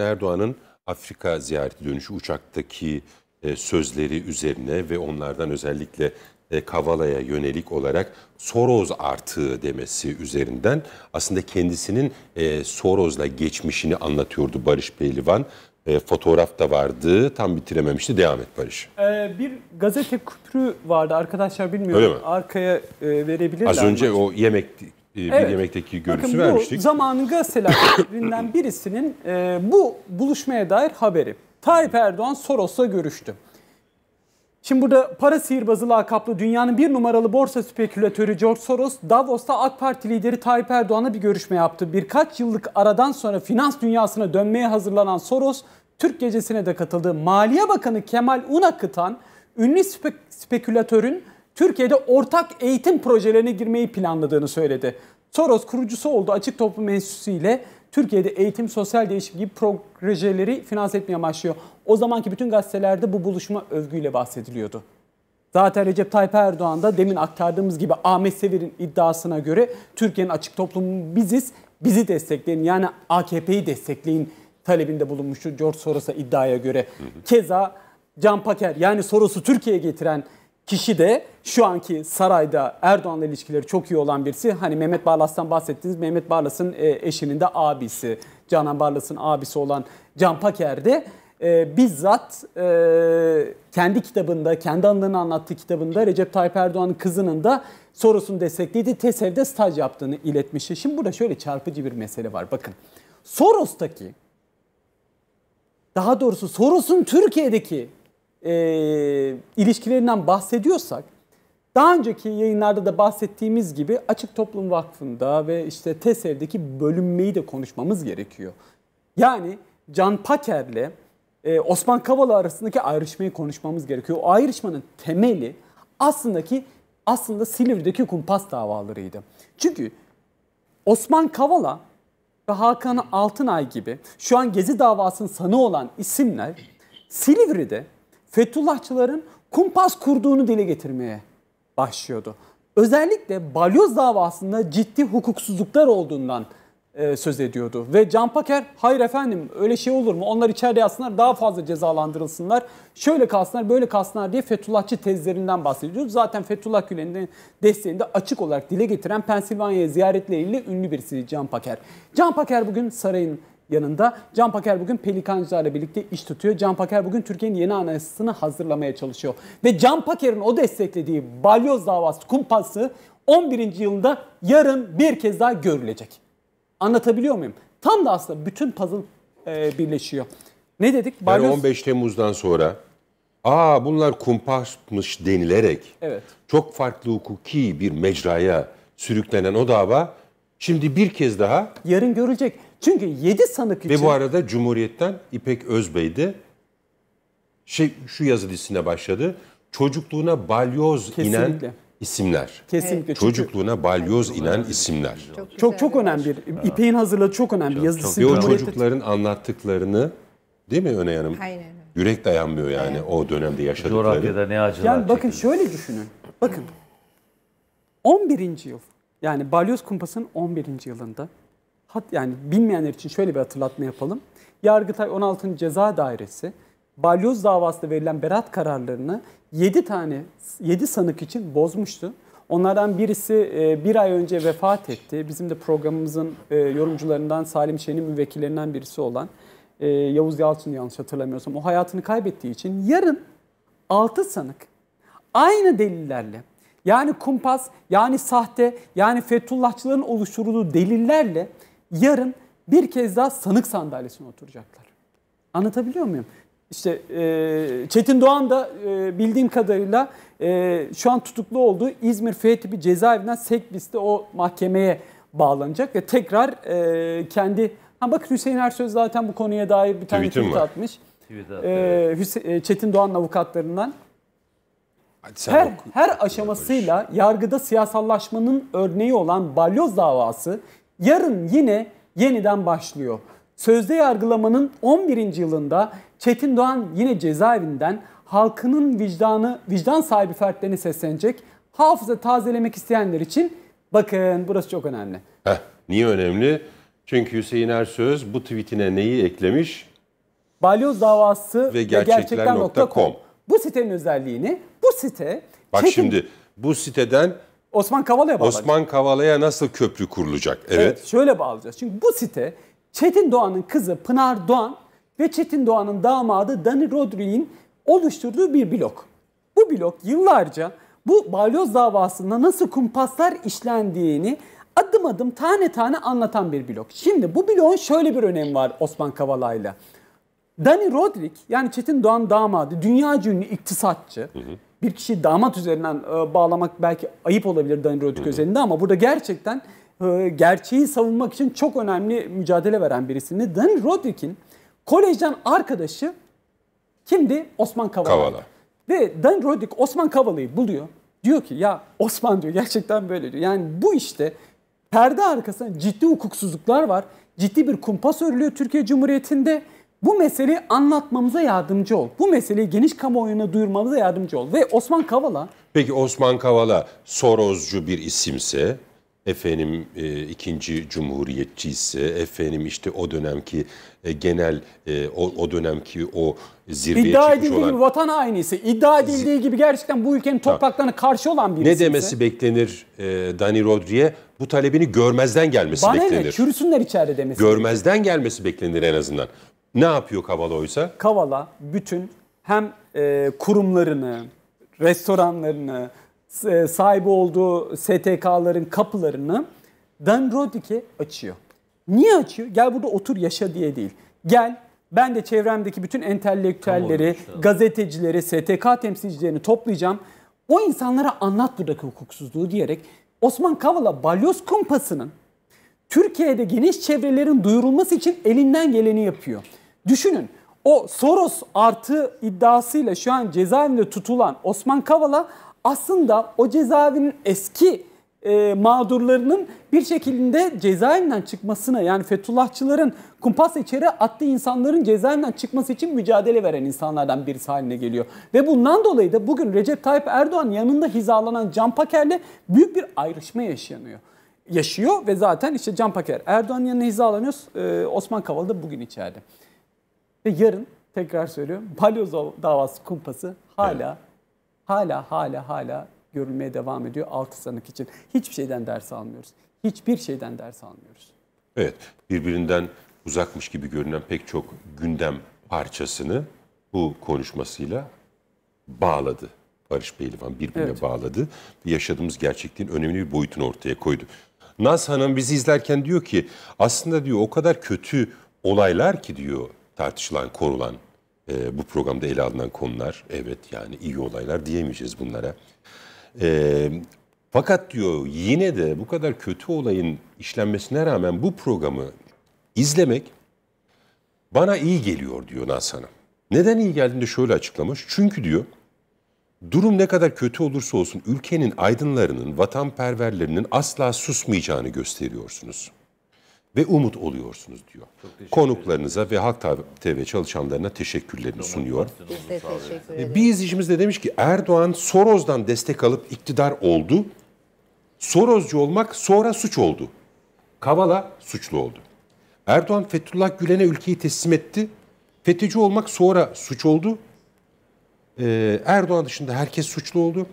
Erdoğan'ın Afrika ziyareti dönüşü uçaktaki e, sözleri üzerine ve onlardan özellikle e, Kavala'ya yönelik olarak Soros artığı demesi üzerinden aslında kendisinin e, Soros'la geçmişini anlatıyordu Barış Pehlivan. E, fotoğraf da vardı. Tam bitirememişti. Devam et Barış. Ee, bir gazete küpürü vardı arkadaşlar bilmiyorum. Arkaya e, verebilirler. Az önce mi? o yemek e, bir evet. yemekteki görüntüsü Bakın, vermiştik. Bu zamanın gazetelerinden birisinin e, bu buluşmaya dair haberi. Tayyip Erdoğan Soros'la görüştü. Şimdi burada para sihirbazı lakaplı dünyanın bir numaralı borsa spekülatörü George Soros, Davos'ta AK Parti lideri Tayyip Erdoğan'a bir görüşme yaptı. Birkaç yıllık aradan sonra finans dünyasına dönmeye hazırlanan Soros, Türk gecesine de katıldı. Maliye Bakanı Kemal Unakıtan, ünlü spe- spekülatörün Türkiye'de ortak eğitim projelerine girmeyi planladığını söyledi. Soros kurucusu olduğu açık toplum enstitüsüyle Türkiye'de eğitim, sosyal değişim gibi projeleri finanse etmeye başlıyor. O zamanki bütün gazetelerde bu buluşma övgüyle bahsediliyordu. Zaten Recep Tayyip Erdoğan da demin aktardığımız gibi Ahmet Sever'in iddiasına göre Türkiye'nin açık toplumu biziz, bizi destekleyin yani AKP'yi destekleyin talebinde bulunmuştu George Soros'a iddiaya göre. Keza Can Paker yani Soros'u Türkiye'ye getiren kişi de şu anki sarayda Erdoğan'la ilişkileri çok iyi olan birisi. Hani Mehmet Barlas'tan bahsettiniz. Mehmet Barlas'ın e, eşinin de abisi, Canan Barlas'ın abisi olan Can Paker de e, bizzat e, kendi kitabında, kendi anılarını anlattığı kitabında Recep Tayyip Erdoğan'ın kızının da sorusunu desteklediği TESEV'de staj yaptığını iletmişti. Şimdi burada şöyle çarpıcı bir mesele var. Bakın Soros'taki daha doğrusu Soros'un Türkiye'deki e, ilişkilerinden bahsediyorsak daha önceki yayınlarda da bahsettiğimiz gibi Açık Toplum Vakfı'nda ve işte TESEV'deki bölünmeyi de konuşmamız gerekiyor. Yani Can Paker'le e, Osman Kavala arasındaki ayrışmayı konuşmamız gerekiyor. O ayrışmanın temeli aslında ki aslında Silivri'deki kumpas davalarıydı. Çünkü Osman Kavala ve Hakan Altınay gibi şu an Gezi davasının sanığı olan isimler Silivri'de Fethullahçıların kumpas kurduğunu dile getirmeye başlıyordu. Özellikle balyoz davasında ciddi hukuksuzluklar olduğundan e, söz ediyordu. Ve Can Paker hayır efendim öyle şey olur mu? Onlar içeride yatsınlar daha fazla cezalandırılsınlar. Şöyle kalsınlar böyle kalsınlar diye Fethullahçı tezlerinden bahsediyor. Zaten Fethullah Gülen'in desteğinde açık olarak dile getiren Pensilvanya'ya ziyaretleriyle ünlü birisi Can Paker. Can Paker bugün sarayın yanında. Can Paker bugün Pelikancılar'la birlikte iş tutuyor. Can Paker bugün Türkiye'nin yeni anayasasını hazırlamaya çalışıyor. Ve Can Paker'in o desteklediği balyoz davası kumpası 11. yılında yarın bir kez daha görülecek. Anlatabiliyor muyum? Tam da aslında bütün puzzle e, birleşiyor. Ne dedik? Balyoz... Yani 15 Temmuz'dan sonra aa bunlar kumpasmış denilerek evet. çok farklı hukuki bir mecraya sürüklenen o dava Şimdi bir kez daha. Yarın görülecek Çünkü 7 sanık için. Ve bu arada Cumhuriyet'ten İpek Özbey'di. Şey, şu yazı dizisine başladı. Çocukluğuna balyoz Kesinlikle. inen isimler. Kesinlikle. Çocukluğuna balyoz evet. inen isimler. Çok çok, çok önemli. İpek'in hazırladığı çok önemli çok, yazısı. Ve o çocukların anlattıklarını değil mi Öne Hanım? Aynen. Yürek dayanmıyor yani evet. o dönemde yaşadıkları. Coğrafyada ne acılar Yani bakın çekildi. şöyle düşünün. Bakın 11. yıl yani Balyoz Kumpası'nın 11. yılında hat yani bilmeyenler için şöyle bir hatırlatma yapalım. Yargıtay 16. Ceza Dairesi Balyoz davasında verilen beraat kararlarını 7 tane 7 sanık için bozmuştu. Onlardan birisi e, bir ay önce vefat etti. Bizim de programımızın e, yorumcularından Salim Şen'in müvekkillerinden birisi olan e, Yavuz Yalçın yanlış hatırlamıyorsam o hayatını kaybettiği için yarın 6 sanık aynı delillerle yani kumpas, yani sahte, yani Fethullahçıların oluşturduğu delillerle yarın bir kez daha sanık sandalyesine oturacaklar. Anlatabiliyor muyum? İşte e, Çetin Doğan da e, bildiğim kadarıyla e, şu an tutuklu olduğu İzmir F tipi cezaevinden Sekbis'te o mahkemeye bağlanacak ve tekrar e, kendi... Ha bak Hüseyin Ersöz zaten bu konuya dair bir tane tweet atmış. Tweet e, e Çetin Doğan avukatlarından her, her aşamasıyla yargıda siyasallaşmanın örneği olan balyoz davası yarın yine yeniden başlıyor. Sözde yargılamanın 11. yılında Çetin Doğan yine cezaevinden halkının vicdanı, vicdan sahibi fertlerini seslenecek. Hafıza tazelemek isteyenler için bakın burası çok önemli. Heh, niye önemli? Çünkü Hüseyin Ersöz bu tweetine neyi eklemiş? Balyoz davası ve gerçekten.com. Gerçekten bu sitenin özelliğini bu site... Bak çekim, şimdi bu siteden Osman Kavala'ya bağlayacağız. Osman Kavala'ya nasıl köprü kurulacak? Evet. evet. Şöyle bağlayacağız. Çünkü bu site Çetin Doğan'ın kızı Pınar Doğan ve Çetin Doğan'ın damadı Dani Rodri'nin oluşturduğu bir blok. Bu blok yıllarca bu balyoz davasında nasıl kumpaslar işlendiğini adım adım tane tane anlatan bir blok. Şimdi bu bloğun şöyle bir önemi var Osman Kavala'yla. Dani Rodrik yani Çetin Doğan damadı dünya ünlü iktisatçı. Hı hı. Bir kişiyi damat üzerinden e, bağlamak belki ayıp olabilir Dani Rodrik hı hı. özelinde ama burada gerçekten e, gerçeği savunmak için çok önemli mücadele veren birisini. Dani Rodrik'in kolejden arkadaşı kimdi? Osman Kavala. Kavala. Ve Dan Rodrik Osman Kavala'yı buluyor. Diyor ki ya Osman diyor gerçekten böyle diyor. Yani bu işte perde arkasında ciddi hukuksuzluklar var. Ciddi bir kumpas örülüyor Türkiye Cumhuriyeti'nde bu meseleyi anlatmamıza yardımcı ol. Bu meseleyi geniş kamuoyuna duyurmamıza yardımcı ol. Ve Osman Kavala... Peki Osman Kavala Sorozcu bir isimse, efendim e, ikinci cumhuriyetçi ise, efendim işte o dönemki e, genel, e, o, o dönemki o zirveye iddia çıkmış edildiği gibi vatan haini ise, iddia edildiği gibi gerçekten bu ülkenin topraklarına karşı olan bir Ne demesi beklenir e, Dani Rodri'ye? Bu talebini görmezden gelmesi Bana beklenir. Bana ne? Çürüsünler içeride demesi. Görmezden gelmesi beklenir en azından. Ne yapıyor Kavala oysa? Kavala bütün hem e, kurumlarını, restoranlarını, e, sahibi olduğu STK'ların kapılarını Dan Roddick'e açıyor. Niye açıyor? Gel burada otur yaşa diye değil. Gel ben de çevremdeki bütün entelektüelleri, gazetecileri, STK temsilcilerini toplayacağım. O insanlara anlat buradaki hukuksuzluğu diyerek Osman Kavala balyoz kumpasının Türkiye'de geniş çevrelerin duyurulması için elinden geleni yapıyor. Düşünün o Soros artı iddiasıyla şu an cezaevinde tutulan Osman Kavala aslında o cezaevinin eski e, mağdurlarının bir şekilde cezaevinden çıkmasına yani Fethullahçıların kumpas içeri attığı insanların cezaevinden çıkması için mücadele veren insanlardan birisi haline geliyor. Ve bundan dolayı da bugün Recep Tayyip Erdoğan yanında hizalanan Can Paker'le büyük bir ayrışma yaşanıyor. Yaşıyor ve zaten işte Can Paker Erdoğan yanına hizalanıyor. Ee, Osman Kavala da bugün içeride. Ve yarın tekrar söylüyorum balyoz davası kumpası hala evet. hala hala hala görülmeye devam ediyor altı sanık için. Hiçbir şeyden ders almıyoruz. Hiçbir şeyden ders almıyoruz. Evet birbirinden uzakmış gibi görünen pek çok gündem parçasını bu konuşmasıyla bağladı. Barış Pehlivan birbirine evet. bağladı. Yaşadığımız gerçekliğin önemli bir boyutunu ortaya koydu. Naz Hanım bizi izlerken diyor ki aslında diyor o kadar kötü olaylar ki diyor tartışılan, korulan e, bu programda ele alınan konular. Evet yani iyi olaylar diyemeyeceğiz bunlara. E, fakat diyor yine de bu kadar kötü olayın işlenmesine rağmen bu programı izlemek bana iyi geliyor diyor Nas Neden iyi geldiğini de şöyle açıklamış. Çünkü diyor durum ne kadar kötü olursa olsun ülkenin aydınlarının, vatanperverlerinin asla susmayacağını gösteriyorsunuz ve umut oluyorsunuz diyor. Konuklarınıza ve Halk TV çalışanlarına teşekkürlerini sunuyor. Biz de teşekkür Bir izleyicimiz de demiş ki Erdoğan Soros'dan destek alıp iktidar oldu. Soroscu olmak sonra suç oldu. Kavala suçlu oldu. Erdoğan Fethullah Gülen'e ülkeyi teslim etti. FETÖ'cü olmak sonra suç oldu. Ee, Erdoğan dışında herkes suçlu oldu.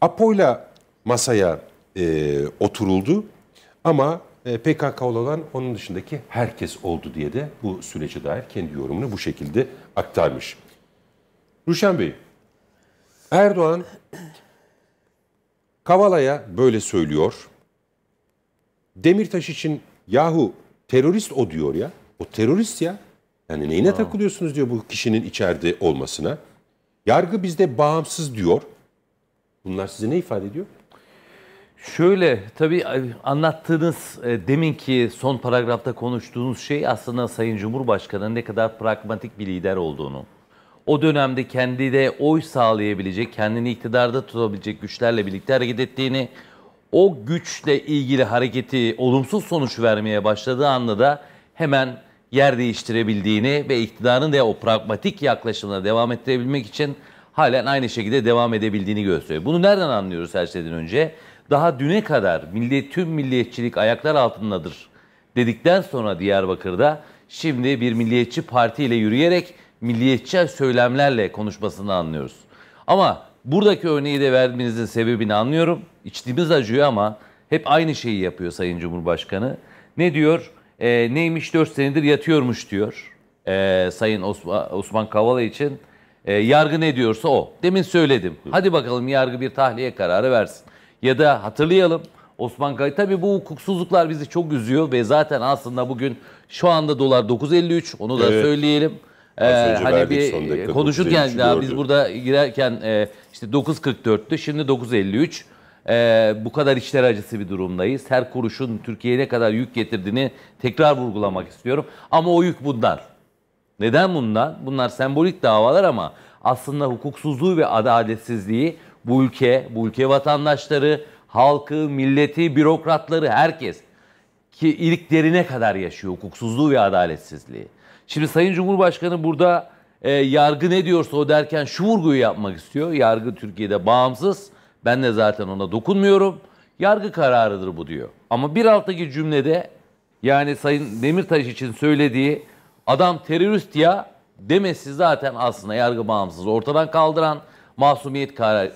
Apo'yla masaya e, oturuldu. Ama ee, PKK olan onun dışındaki herkes oldu diye de bu sürece dair kendi yorumunu bu şekilde aktarmış. Ruşen Bey, Erdoğan Kavala'ya böyle söylüyor. Demirtaş için yahu terörist o diyor ya. O terörist ya. Yani neyine Aa. takılıyorsunuz diyor bu kişinin içeride olmasına. Yargı bizde bağımsız diyor. Bunlar size ne ifade ediyor? Şöyle tabii anlattığınız e, ki son paragrafta konuştuğunuz şey aslında Sayın Cumhurbaşkanı'nın ne kadar pragmatik bir lider olduğunu. O dönemde kendine oy sağlayabilecek, kendini iktidarda tutabilecek güçlerle birlikte hareket ettiğini, o güçle ilgili hareketi olumsuz sonuç vermeye başladığı anda da hemen yer değiştirebildiğini ve iktidarın da o pragmatik yaklaşımına devam ettirebilmek için halen aynı şekilde devam edebildiğini gösteriyor. Bunu nereden anlıyoruz her şeyden önce? daha düne kadar milli, tüm milliyetçilik ayaklar altındadır dedikten sonra Diyarbakır'da şimdi bir milliyetçi partiyle yürüyerek milliyetçi söylemlerle konuşmasını anlıyoruz. Ama buradaki örneği de vermenizin sebebini anlıyorum. İçtiğimiz acıyor ama hep aynı şeyi yapıyor Sayın Cumhurbaşkanı. Ne diyor? E, neymiş 4 senedir yatıyormuş diyor. E, Sayın Osman, Osman Kavala için e, yargı ne diyorsa o. Demin söyledim. Hadi bakalım yargı bir tahliye kararı versin. Ya da hatırlayalım Osman Kaya tabi bu hukuksuzluklar bizi çok üzüyor ve zaten aslında bugün şu anda dolar 9.53 onu da evet. söyleyelim. Ee, hani bir konuşurken daha biz burada girerken e, işte 9.44'tü şimdi 9.53. Ee, bu kadar işler acısı bir durumdayız. Her kuruşun Türkiye'ye ne kadar yük getirdiğini tekrar vurgulamak istiyorum. Ama o yük bunlar. Neden bunlar? Bunlar sembolik davalar ama aslında hukuksuzluğu ve adaletsizliği bu ülke, bu ülke vatandaşları, halkı, milleti, bürokratları, herkes ki ilk derine kadar yaşıyor hukuksuzluğu ve adaletsizliği. Şimdi Sayın Cumhurbaşkanı burada e, yargı ne diyorsa o derken şu vurguyu yapmak istiyor. Yargı Türkiye'de bağımsız. Ben de zaten ona dokunmuyorum. Yargı kararıdır bu diyor. Ama bir alttaki cümlede yani Sayın Demirtaş için söylediği adam terörist ya demesi zaten aslında yargı bağımsız ortadan kaldıran masumiyet kararı